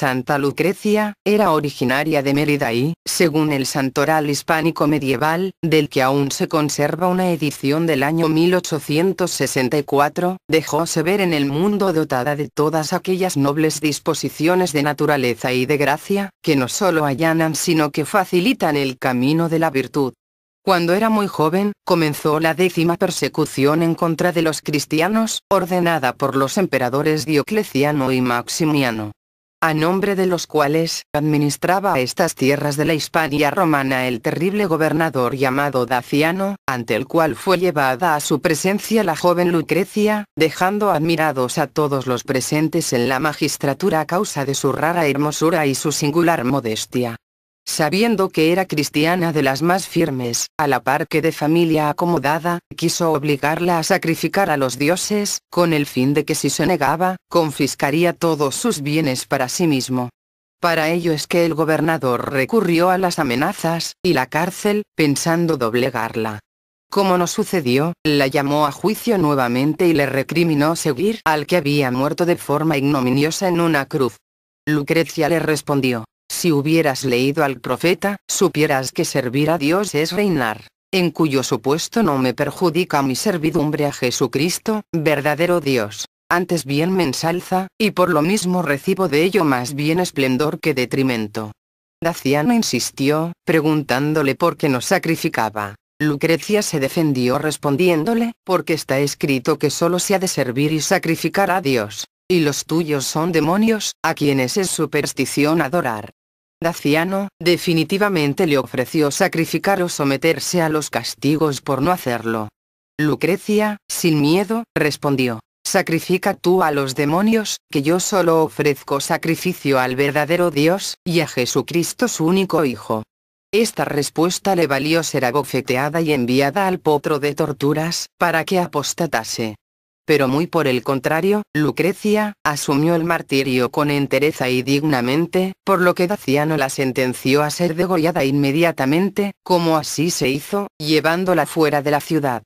Santa Lucrecia, era originaria de Mérida y, según el santoral hispánico medieval, del que aún se conserva una edición del año 1864, dejóse ver en el mundo dotada de todas aquellas nobles disposiciones de naturaleza y de gracia, que no solo allanan sino que facilitan el camino de la virtud. Cuando era muy joven, comenzó la décima persecución en contra de los cristianos, ordenada por los emperadores Diocleciano y Maximiano a nombre de los cuales administraba estas tierras de la Hispania romana el terrible gobernador llamado Daciano, ante el cual fue llevada a su presencia la joven Lucrecia, dejando admirados a todos los presentes en la magistratura a causa de su rara hermosura y su singular modestia. Sabiendo que era cristiana de las más firmes, a la par que de familia acomodada, quiso obligarla a sacrificar a los dioses, con el fin de que si se negaba, confiscaría todos sus bienes para sí mismo. Para ello es que el gobernador recurrió a las amenazas, y la cárcel, pensando doblegarla. Como no sucedió, la llamó a juicio nuevamente y le recriminó seguir al que había muerto de forma ignominiosa en una cruz. Lucrecia le respondió, si hubieras leído al profeta, supieras que servir a Dios es reinar, en cuyo supuesto no me perjudica mi servidumbre a Jesucristo, verdadero Dios, antes bien me ensalza, y por lo mismo recibo de ello más bien esplendor que detrimento. Daciano insistió, preguntándole por qué no sacrificaba. Lucrecia se defendió respondiéndole, porque está escrito que solo se ha de servir y sacrificar a Dios, y los tuyos son demonios, a quienes es superstición adorar. Daciano, definitivamente le ofreció sacrificar o someterse a los castigos por no hacerlo. Lucrecia, sin miedo, respondió, Sacrifica tú a los demonios, que yo solo ofrezco sacrificio al verdadero Dios, y a Jesucristo su único Hijo. Esta respuesta le valió ser abofeteada y enviada al potro de torturas, para que apostatase pero muy por el contrario, Lucrecia, asumió el martirio con entereza y dignamente, por lo que Daciano la sentenció a ser degollada inmediatamente, como así se hizo, llevándola fuera de la ciudad.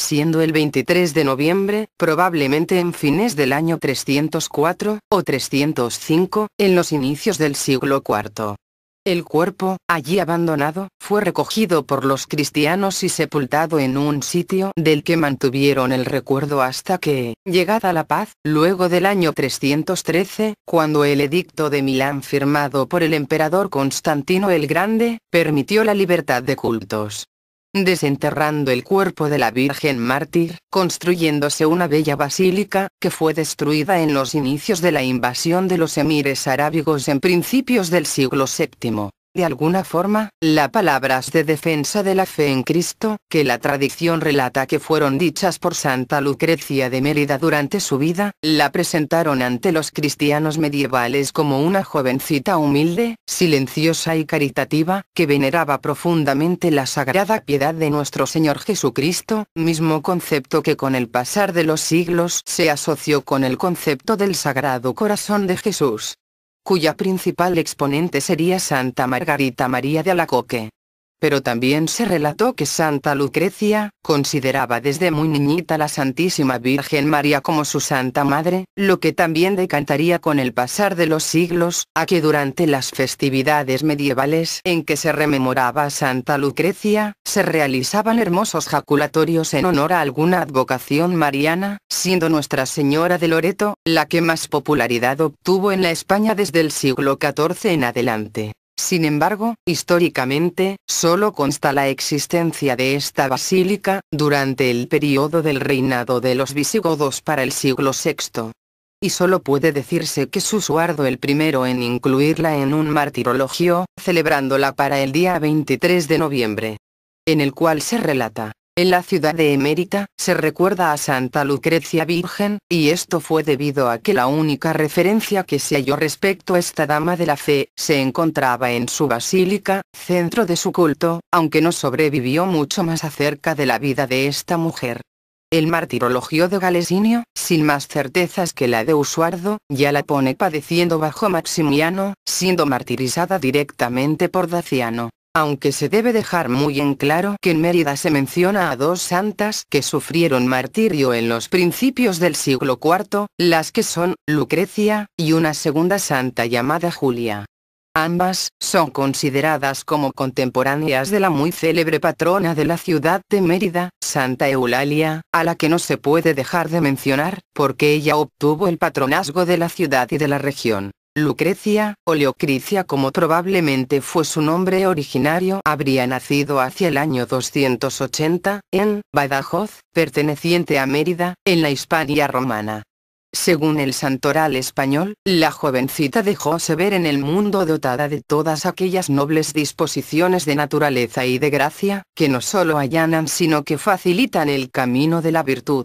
Siendo el 23 de noviembre, probablemente en fines del año 304 o 305, en los inicios del siglo IV. El cuerpo, allí abandonado, fue recogido por los cristianos y sepultado en un sitio del que mantuvieron el recuerdo hasta que, llegada la paz, luego del año 313, cuando el edicto de Milán firmado por el emperador Constantino el Grande, permitió la libertad de cultos desenterrando el cuerpo de la Virgen mártir, construyéndose una bella basílica, que fue destruida en los inicios de la invasión de los emires arábigos en principios del siglo VII de alguna forma, las palabras de defensa de la fe en Cristo, que la tradición relata que fueron dichas por Santa Lucrecia de Mérida durante su vida, la presentaron ante los cristianos medievales como una jovencita humilde, silenciosa y caritativa, que veneraba profundamente la sagrada piedad de nuestro Señor Jesucristo, mismo concepto que con el pasar de los siglos se asoció con el concepto del Sagrado Corazón de Jesús cuya principal exponente sería Santa Margarita María de Alacoque pero también se relató que Santa Lucrecia, consideraba desde muy niñita la Santísima Virgen María como su Santa Madre, lo que también decantaría con el pasar de los siglos, a que durante las festividades medievales en que se rememoraba a Santa Lucrecia, se realizaban hermosos jaculatorios en honor a alguna advocación mariana, siendo Nuestra Señora de Loreto, la que más popularidad obtuvo en la España desde el siglo XIV en adelante. Sin embargo, históricamente, solo consta la existencia de esta basílica, durante el período del reinado de los visigodos para el siglo VI. Y solo puede decirse que Susuardo el primero en incluirla en un martirologio, celebrándola para el día 23 de noviembre. En el cual se relata en la ciudad de Emérita, se recuerda a Santa Lucrecia Virgen, y esto fue debido a que la única referencia que se halló respecto a esta dama de la fe, se encontraba en su basílica, centro de su culto, aunque no sobrevivió mucho más acerca de la vida de esta mujer. El martirologio de Galesinio, sin más certezas que la de Usuardo, ya la pone padeciendo bajo Maximiano, siendo martirizada directamente por Daciano aunque se debe dejar muy en claro que en Mérida se menciona a dos santas que sufrieron martirio en los principios del siglo IV, las que son Lucrecia, y una segunda santa llamada Julia. Ambas, son consideradas como contemporáneas de la muy célebre patrona de la ciudad de Mérida, Santa Eulalia, a la que no se puede dejar de mencionar, porque ella obtuvo el patronazgo de la ciudad y de la región. Lucrecia, o Leocricia como probablemente fue su nombre originario, habría nacido hacia el año 280, en Badajoz, perteneciente a Mérida, en la Hispania romana. Según el santoral español, la jovencita dejóse ver en el mundo dotada de todas aquellas nobles disposiciones de naturaleza y de gracia, que no solo allanan sino que facilitan el camino de la virtud.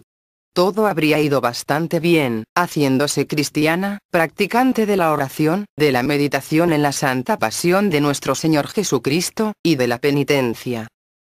Todo habría ido bastante bien, haciéndose cristiana, practicante de la oración, de la meditación en la santa pasión de nuestro Señor Jesucristo, y de la penitencia.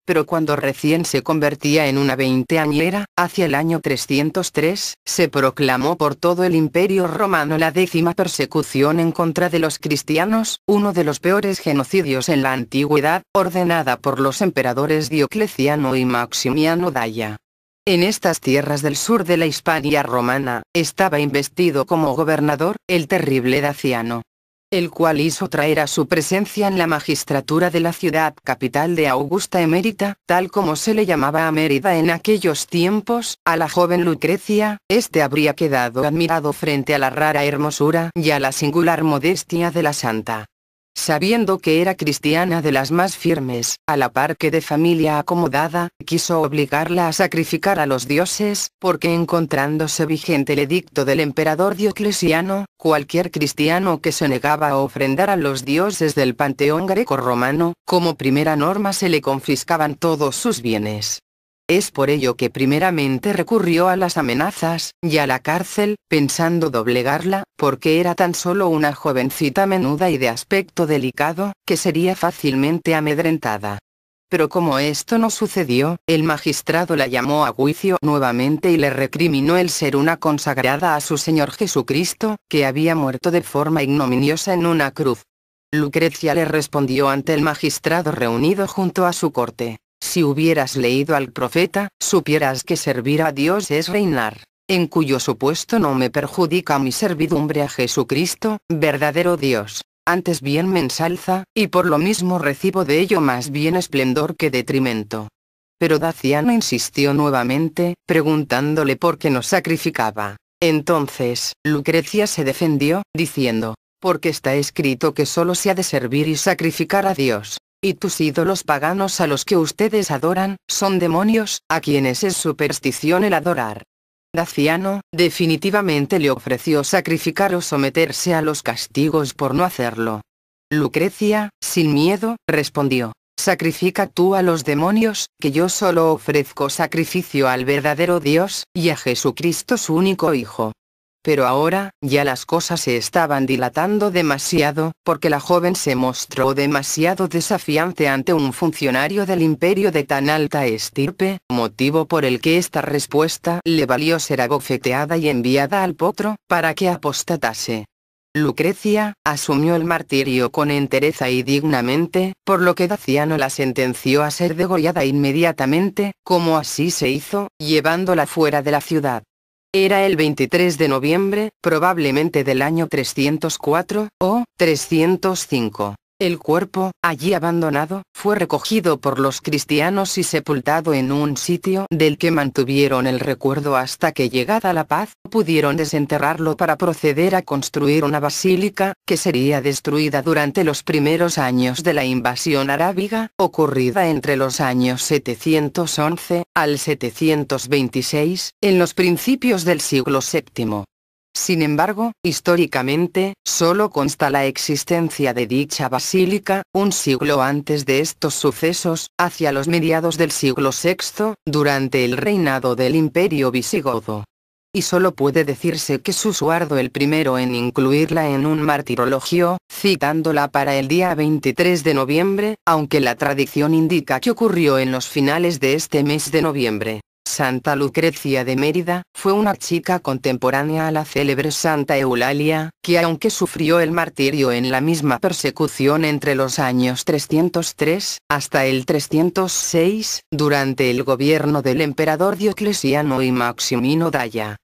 Pero cuando recién se convertía en una veinteañera, hacia el año 303, se proclamó por todo el imperio romano la décima persecución en contra de los cristianos, uno de los peores genocidios en la antigüedad, ordenada por los emperadores Diocleciano y Maximiano Daya. En estas tierras del sur de la Hispania romana, estaba investido como gobernador, el terrible Daciano. El cual hizo traer a su presencia en la magistratura de la ciudad capital de Augusta Emérita, tal como se le llamaba a Mérida en aquellos tiempos, a la joven Lucrecia, este habría quedado admirado frente a la rara hermosura y a la singular modestia de la santa. Sabiendo que era cristiana de las más firmes, a la par que de familia acomodada, quiso obligarla a sacrificar a los dioses, porque encontrándose vigente el edicto del emperador Dioclesiano, cualquier cristiano que se negaba a ofrendar a los dioses del panteón greco-romano, como primera norma se le confiscaban todos sus bienes. Es por ello que primeramente recurrió a las amenazas y a la cárcel, pensando doblegarla, porque era tan solo una jovencita menuda y de aspecto delicado, que sería fácilmente amedrentada. Pero como esto no sucedió, el magistrado la llamó a juicio nuevamente y le recriminó el ser una consagrada a su Señor Jesucristo, que había muerto de forma ignominiosa en una cruz. Lucrecia le respondió ante el magistrado reunido junto a su corte. Si hubieras leído al profeta, supieras que servir a Dios es reinar, en cuyo supuesto no me perjudica mi servidumbre a Jesucristo, verdadero Dios, antes bien me ensalza, y por lo mismo recibo de ello más bien esplendor que detrimento. Pero Daciano insistió nuevamente, preguntándole por qué no sacrificaba. Entonces, Lucrecia se defendió, diciendo, porque está escrito que solo se ha de servir y sacrificar a Dios y tus ídolos paganos a los que ustedes adoran, son demonios, a quienes es superstición el adorar. Daciano, definitivamente le ofreció sacrificar o someterse a los castigos por no hacerlo. Lucrecia, sin miedo, respondió, sacrifica tú a los demonios, que yo solo ofrezco sacrificio al verdadero Dios, y a Jesucristo su único Hijo. Pero ahora, ya las cosas se estaban dilatando demasiado, porque la joven se mostró demasiado desafiante ante un funcionario del imperio de tan alta estirpe, motivo por el que esta respuesta le valió ser abofeteada y enviada al potro, para que apostatase. Lucrecia, asumió el martirio con entereza y dignamente, por lo que Daciano la sentenció a ser degollada inmediatamente, como así se hizo, llevándola fuera de la ciudad. Era el 23 de noviembre, probablemente del año 304, o 305. El cuerpo, allí abandonado, fue recogido por los cristianos y sepultado en un sitio del que mantuvieron el recuerdo hasta que llegada la paz, pudieron desenterrarlo para proceder a construir una basílica, que sería destruida durante los primeros años de la invasión arábiga, ocurrida entre los años 711 al 726, en los principios del siglo VII. Sin embargo, históricamente, solo consta la existencia de dicha basílica, un siglo antes de estos sucesos, hacia los mediados del siglo VI, durante el reinado del Imperio Visigodo. Y solo puede decirse que Susuardo el primero en incluirla en un martirologio, citándola para el día 23 de noviembre, aunque la tradición indica que ocurrió en los finales de este mes de noviembre. Santa Lucrecia de Mérida, fue una chica contemporánea a la célebre Santa Eulalia, que aunque sufrió el martirio en la misma persecución entre los años 303, hasta el 306, durante el gobierno del emperador Diocleciano y Maximino Daya,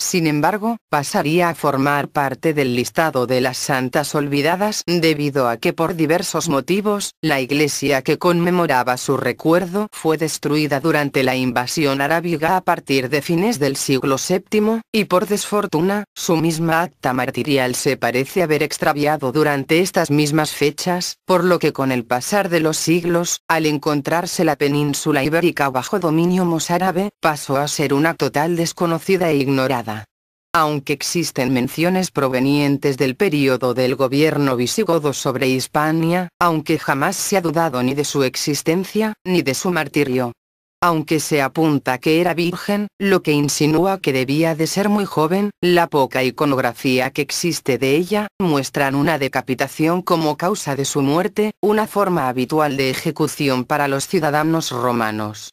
sin embargo, pasaría a formar parte del listado de las santas olvidadas debido a que por diversos motivos, la iglesia que conmemoraba su recuerdo fue destruida durante la invasión arábiga a partir de fines del siglo VII, y por desfortuna, su misma acta martirial se parece haber extraviado durante estas mismas fechas, por lo que con el pasar de los siglos, al encontrarse la península ibérica bajo dominio mozárabe, pasó a ser una total desconocida e ignorada aunque existen menciones provenientes del período del gobierno visigodo sobre Hispania, aunque jamás se ha dudado ni de su existencia, ni de su martirio. Aunque se apunta que era virgen, lo que insinúa que debía de ser muy joven, la poca iconografía que existe de ella, muestran una decapitación como causa de su muerte, una forma habitual de ejecución para los ciudadanos romanos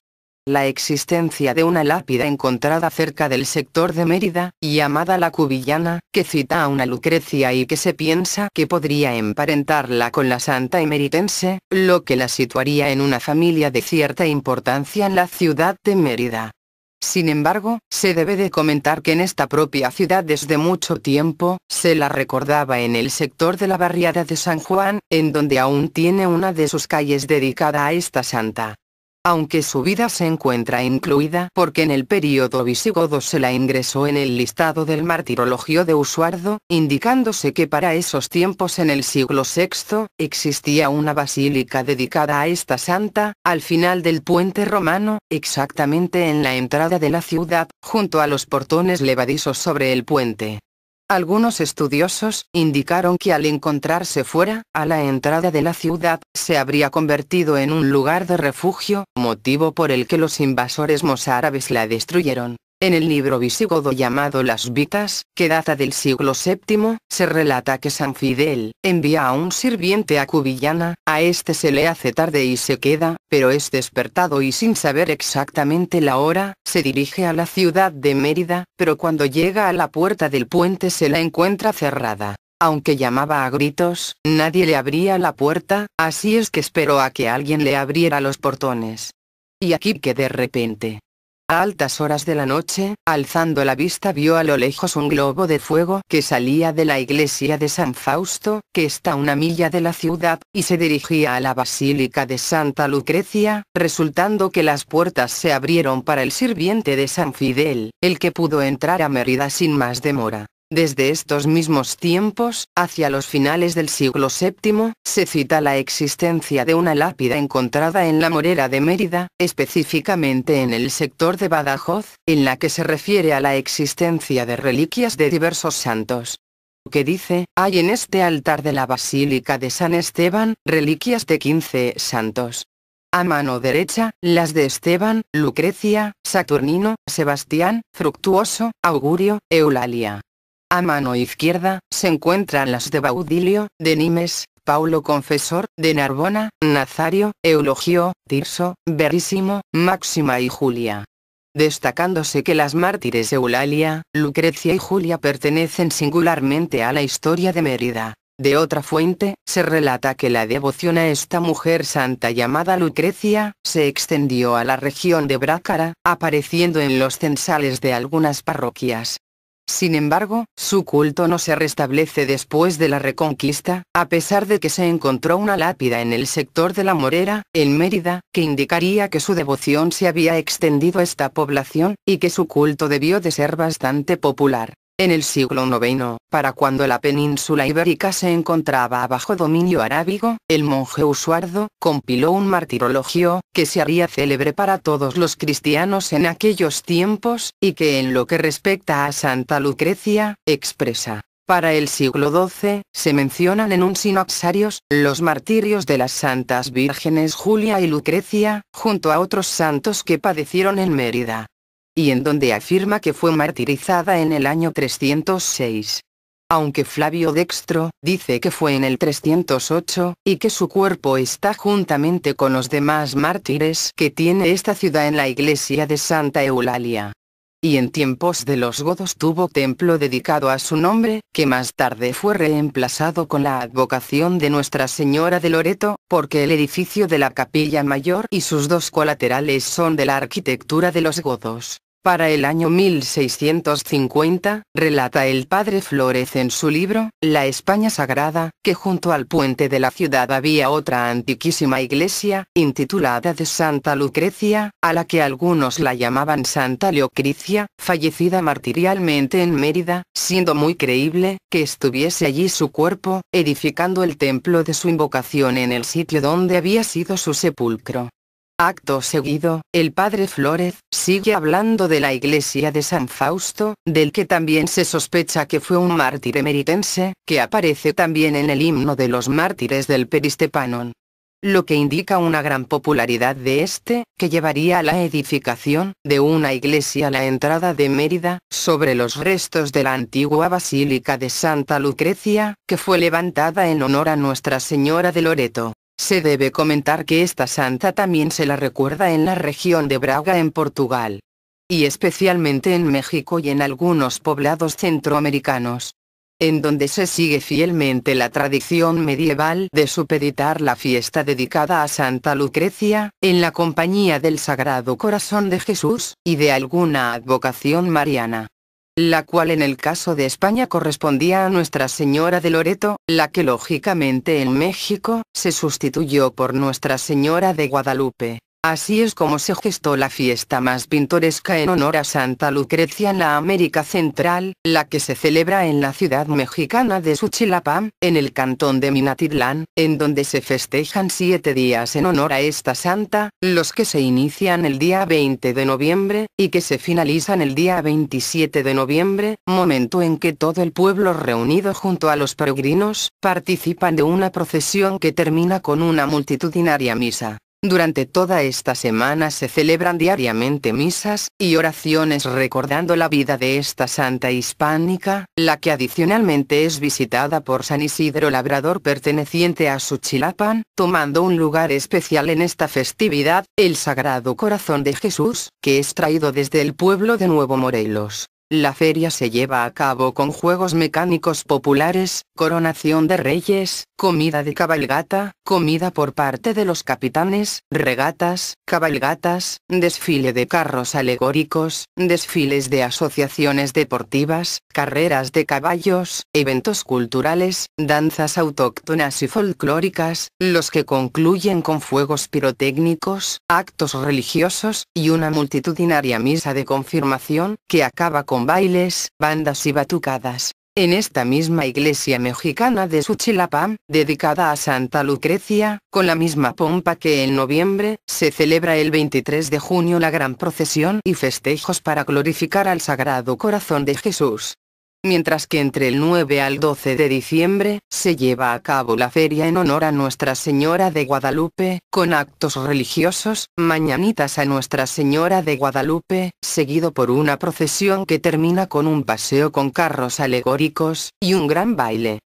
la existencia de una lápida encontrada cerca del sector de Mérida, llamada la Cubillana, que cita a una Lucrecia y que se piensa que podría emparentarla con la Santa Emeritense, lo que la situaría en una familia de cierta importancia en la ciudad de Mérida. Sin embargo, se debe de comentar que en esta propia ciudad desde mucho tiempo, se la recordaba en el sector de la barriada de San Juan, en donde aún tiene una de sus calles dedicada a esta santa aunque su vida se encuentra incluida porque en el periodo visigodo se la ingresó en el listado del martirologio de Usuardo, indicándose que para esos tiempos en el siglo VI, existía una basílica dedicada a esta santa, al final del puente romano, exactamente en la entrada de la ciudad, junto a los portones levadizos sobre el puente. Algunos estudiosos indicaron que al encontrarse fuera, a la entrada de la ciudad, se habría convertido en un lugar de refugio, motivo por el que los invasores mozárabes la destruyeron. En el libro visigodo llamado Las Vitas, que data del siglo VII, se relata que San Fidel envía a un sirviente a Cubillana, a este se le hace tarde y se queda, pero es despertado y sin saber exactamente la hora, se dirige a la ciudad de Mérida, pero cuando llega a la puerta del puente se la encuentra cerrada. Aunque llamaba a gritos, nadie le abría la puerta, así es que esperó a que alguien le abriera los portones. Y aquí que de repente, a altas horas de la noche, alzando la vista vio a lo lejos un globo de fuego que salía de la iglesia de San Fausto, que está a una milla de la ciudad, y se dirigía a la Basílica de Santa Lucrecia, resultando que las puertas se abrieron para el sirviente de San Fidel, el que pudo entrar a Mérida sin más demora. Desde estos mismos tiempos, hacia los finales del siglo VII, se cita la existencia de una lápida encontrada en la Morera de Mérida, específicamente en el sector de Badajoz, en la que se refiere a la existencia de reliquias de diversos santos que dice, hay en este altar de la Basílica de San Esteban, reliquias de 15 santos. A mano derecha, las de Esteban, Lucrecia, Saturnino, Sebastián, Fructuoso, Augurio, Eulalia. A mano izquierda, se encuentran las de Baudilio, de Nimes, Paulo Confesor, de Narbona, Nazario, Eulogio, Tirso, Verísimo, Máxima y Julia. Destacándose que las mártires Eulalia, Lucrecia y Julia pertenecen singularmente a la historia de Mérida. De otra fuente, se relata que la devoción a esta mujer santa llamada Lucrecia, se extendió a la región de Brácara, apareciendo en los censales de algunas parroquias. Sin embargo, su culto no se restablece después de la reconquista, a pesar de que se encontró una lápida en el sector de la Morera, en Mérida, que indicaría que su devoción se había extendido a esta población, y que su culto debió de ser bastante popular. En el siglo IX, para cuando la península ibérica se encontraba bajo dominio arábigo, el monje Usuardo, compiló un martirologio, que se haría célebre para todos los cristianos en aquellos tiempos, y que en lo que respecta a Santa Lucrecia, expresa. Para el siglo XII, se mencionan en un sinoxarios, los martirios de las santas vírgenes Julia y Lucrecia, junto a otros santos que padecieron en Mérida y en donde afirma que fue martirizada en el año 306. Aunque Flavio Dextro dice que fue en el 308, y que su cuerpo está juntamente con los demás mártires que tiene esta ciudad en la iglesia de Santa Eulalia y en tiempos de los godos tuvo templo dedicado a su nombre, que más tarde fue reemplazado con la advocación de Nuestra Señora de Loreto, porque el edificio de la capilla mayor y sus dos colaterales son de la arquitectura de los godos. Para el año 1650, relata el padre Flores en su libro, La España Sagrada, que junto al puente de la ciudad había otra antiquísima iglesia, intitulada de Santa Lucrecia, a la que algunos la llamaban Santa Leocricia, fallecida martirialmente en Mérida, siendo muy creíble, que estuviese allí su cuerpo, edificando el templo de su invocación en el sitio donde había sido su sepulcro. Acto seguido, el padre Flórez, sigue hablando de la iglesia de San Fausto, del que también se sospecha que fue un mártir emeritense, que aparece también en el himno de los mártires del Peristepanon. Lo que indica una gran popularidad de este, que llevaría a la edificación, de una iglesia a la entrada de Mérida, sobre los restos de la antigua Basílica de Santa Lucrecia, que fue levantada en honor a Nuestra Señora de Loreto. Se debe comentar que esta santa también se la recuerda en la región de Braga en Portugal. Y especialmente en México y en algunos poblados centroamericanos. En donde se sigue fielmente la tradición medieval de supeditar la fiesta dedicada a Santa Lucrecia, en la compañía del Sagrado Corazón de Jesús, y de alguna advocación mariana la cual en el caso de España correspondía a Nuestra Señora de Loreto, la que lógicamente en México, se sustituyó por Nuestra Señora de Guadalupe. Así es como se gestó la fiesta más pintoresca en honor a Santa Lucrecia en la América Central, la que se celebra en la ciudad mexicana de Suchilapam, en el cantón de Minatitlán, en donde se festejan siete días en honor a esta santa, los que se inician el día 20 de noviembre, y que se finalizan el día 27 de noviembre, momento en que todo el pueblo reunido junto a los peregrinos, participan de una procesión que termina con una multitudinaria misa. Durante toda esta semana se celebran diariamente misas y oraciones recordando la vida de esta santa hispánica, la que adicionalmente es visitada por San Isidro Labrador perteneciente a Suchilapan, tomando un lugar especial en esta festividad, el Sagrado Corazón de Jesús, que es traído desde el pueblo de Nuevo Morelos. La feria se lleva a cabo con juegos mecánicos populares, coronación de reyes, comida de cabalgata, comida por parte de los capitanes, regatas, cabalgatas, desfile de carros alegóricos, desfiles de asociaciones deportivas, carreras de caballos, eventos culturales, danzas autóctonas y folclóricas, los que concluyen con fuegos pirotécnicos, actos religiosos, y una multitudinaria misa de confirmación, que acaba con con bailes, bandas y batucadas. En esta misma iglesia mexicana de Suchilapam, dedicada a Santa Lucrecia, con la misma pompa que en noviembre, se celebra el 23 de junio la gran procesión y festejos para glorificar al Sagrado Corazón de Jesús mientras que entre el 9 al 12 de diciembre, se lleva a cabo la feria en honor a Nuestra Señora de Guadalupe, con actos religiosos, mañanitas a Nuestra Señora de Guadalupe, seguido por una procesión que termina con un paseo con carros alegóricos, y un gran baile.